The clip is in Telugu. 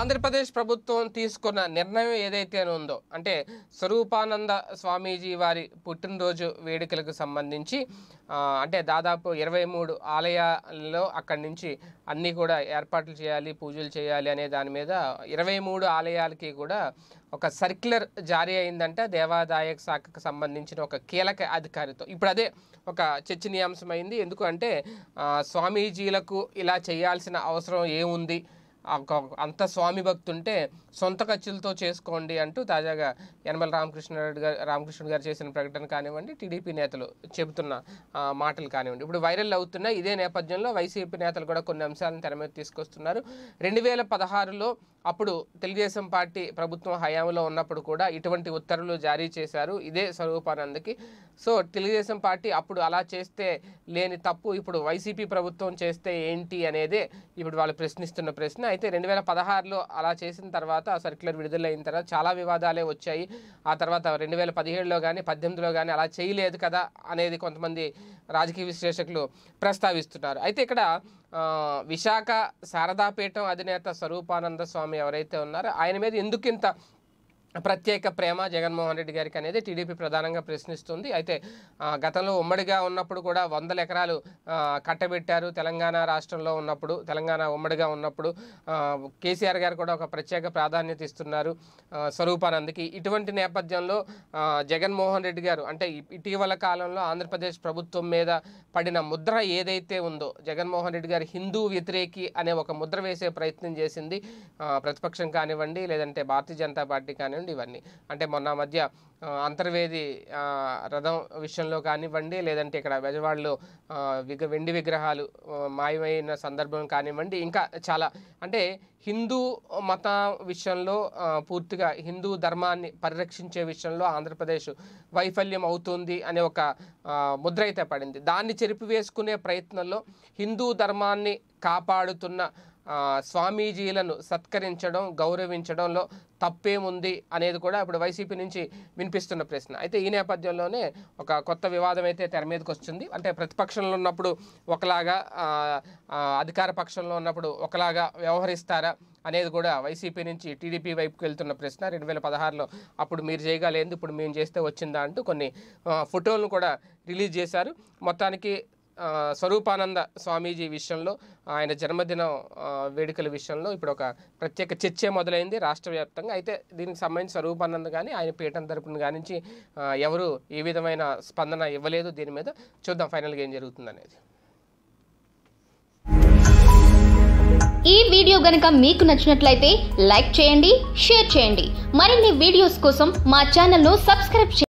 ఆంధ్రప్రదేశ్ ప్రభుత్వం తీసుకున్న నిర్ణయం ఏదైతే ఉందో అంటే స్వరూపానంద స్వామీజీ వారి పుట్టినరోజు వేడుకలకు సంబంధించి అంటే దాదాపు ఇరవై మూడు ఆలయాల్లో అక్కడి నుంచి అన్నీ కూడా ఏర్పాట్లు చేయాలి పూజలు చేయాలి అనే దాని మీద ఇరవై మూడు ఆలయాలకి కూడా ఒక సర్క్యులర్ జారీ అయిందంట దేవాదాయ శాఖకు సంబంధించిన ఒక కీలక అధికారితో ఇప్పుడు అదే ఒక చర్చనీయాంశమైంది ఎందుకంటే స్వామీజీలకు ఇలా చేయాల్సిన అవసరం ఏముంది అంత స్వామి భక్తుంటే సొంత ఖర్చులతో చేసుకోండి అంటూ తాజాగా యనమల రామకృష్ణారెడ్డి గారు రామకృష్ణుడు గారు చేసిన ప్రకటన కానివ్వండి టీడీపీ నేతలు చెబుతున్న మాటలు కానివ్వండి ఇప్పుడు వైరల్ అవుతున్న ఇదే నేపథ్యంలో వైసీపీ నేతలు కూడా కొన్ని అంశాలను తెర మీద తీసుకొస్తున్నారు రెండు వేల పదహారులో అప్పుడు తెలుగుదేశం పార్టీ ప్రభుత్వం హయాంలో ఉన్నప్పుడు కూడా ఇటువంటి ఉత్తర్వులు జారీ చేశారు ఇదే స్వరూపానందకి సో తెలుగుదేశం పార్టీ అప్పుడు అలా చేస్తే లేని తప్పు ఇప్పుడు వైసీపీ ప్రభుత్వం చేస్తే ఏంటి అనేదే ఇప్పుడు వాళ్ళు ప్రశ్నిస్తున్న ప్రశ్న అయితే రెండు వేల పదహారులో అలా చేసిన తర్వాత ఆ సర్క్యులర్ విడుదలైన తర్వాత చాలా వివాదాలే వచ్చాయి ఆ తర్వాత రెండు వేల పదిహేడులో కానీ పద్దెనిమిదిలో కానీ అలా చేయలేదు కదా అనేది కొంతమంది రాజకీయ విశ్లేషకులు ప్రస్తావిస్తున్నారు అయితే ఇక్కడ విశాఖ శారదాపీఠం అధినేత స్వరూపానంద స్వామి ఎవరైతే ఉన్నారో ఆయన మీద ఎందుకింత ప్రత్యేక ప్రేమ జగన్మోహన్ రెడ్డి గారికి అనేది టీడీపీ ప్రధానంగా ప్రశ్నిస్తుంది అయితే గతంలో ఉమ్మడిగా ఉన్నప్పుడు కూడా వందల ఎకరాలు కట్టబెట్టారు తెలంగాణ రాష్ట్రంలో ఉన్నప్పుడు తెలంగాణ ఉమ్మడిగా ఉన్నప్పుడు కేసీఆర్ గారు కూడా ఒక ప్రత్యేక ప్రాధాన్యత ఇస్తున్నారు స్వరూపానందకి ఇటువంటి నేపథ్యంలో జగన్మోహన్ రెడ్డి గారు అంటే ఇటీవల కాలంలో ఆంధ్రప్రదేశ్ ప్రభుత్వం మీద పడిన ముద్ర ఏదైతే ఉందో జగన్మోహన్ రెడ్డి గారు హిందూ వ్యతిరేకి అనే ఒక ముద్ర వేసే ప్రయత్నం చేసింది ప్రతిపక్షం కానివ్వండి లేదంటే భారతీయ జనతా పార్టీ కానివ్వండి కానివ్వండి ఇవన్నీ అంటే మొన్న మధ్య అంతర్వేది రథం విషయంలో కానివ్వండి లేదంటే ఇక్కడ బెజవాడలో విగ వెండి విగ్రహాలు మాయమైన సందర్భం కానివ్వండి ఇంకా చాలా అంటే హిందూ మత విషయంలో పూర్తిగా హిందూ ధర్మాన్ని పరిరక్షించే విషయంలో ఆంధ్రప్రదేశ్ వైఫల్యం అవుతుంది అనే ఒక ముద్ర అయితే పడింది దాన్ని చెరిపివేసుకునే ప్రయత్నంలో హిందూ ధర్మాన్ని కాపాడుతున్న స్వామీజీలను సత్కరించడం గౌరవించడంలో తప్పేముంది అనేది కూడా ఇప్పుడు వైసీపీ నుంచి వినిపిస్తున్న ప్రశ్న అయితే ఈ నేపథ్యంలోనే ఒక కొత్త వివాదం అయితే తెర మీదకి వస్తుంది అంటే ప్రతిపక్షంలో ఉన్నప్పుడు ఒకలాగా అధికార పక్షంలో ఉన్నప్పుడు ఒకలాగా వ్యవహరిస్తారా అనేది కూడా వైసీపీ నుంచి టీడీపీ వైపుకి వెళ్తున్న ప్రశ్న రెండు వేల పదహారులో అప్పుడు మీరు చేయగలేదు ఇప్పుడు మేము చేస్తే వచ్చిందా అంటూ కొన్ని ఫోటోలను కూడా రిలీజ్ చేశారు మొత్తానికి స్వరూపానంద స్వామీజీ విషయంలో ఆయన జన్మదిన వేడుకల విషయంలో ఇప్పుడు ఒక ప్రత్యేక చర్చ మొదలైంది రాష్ట్ర వ్యాప్తంగా అయితే దీనికి సంబంధించి స్వరూపానంద కానీ ఆయన పీఠం తరపున కానించి ఎవరు ఏ విధమైన స్పందన ఇవ్వలేదు దీని మీద చూద్దాం ఫైనల్గా ఏం జరుగుతుంది అనేది ఈ వీడియో గనక మీకు నచ్చినట్లయితే లైక్ చేయండి షేర్ చేయండి మరిన్ని వీడియోస్ కోసం మా ఛానల్ను సబ్స్క్రైబ్ చేయండి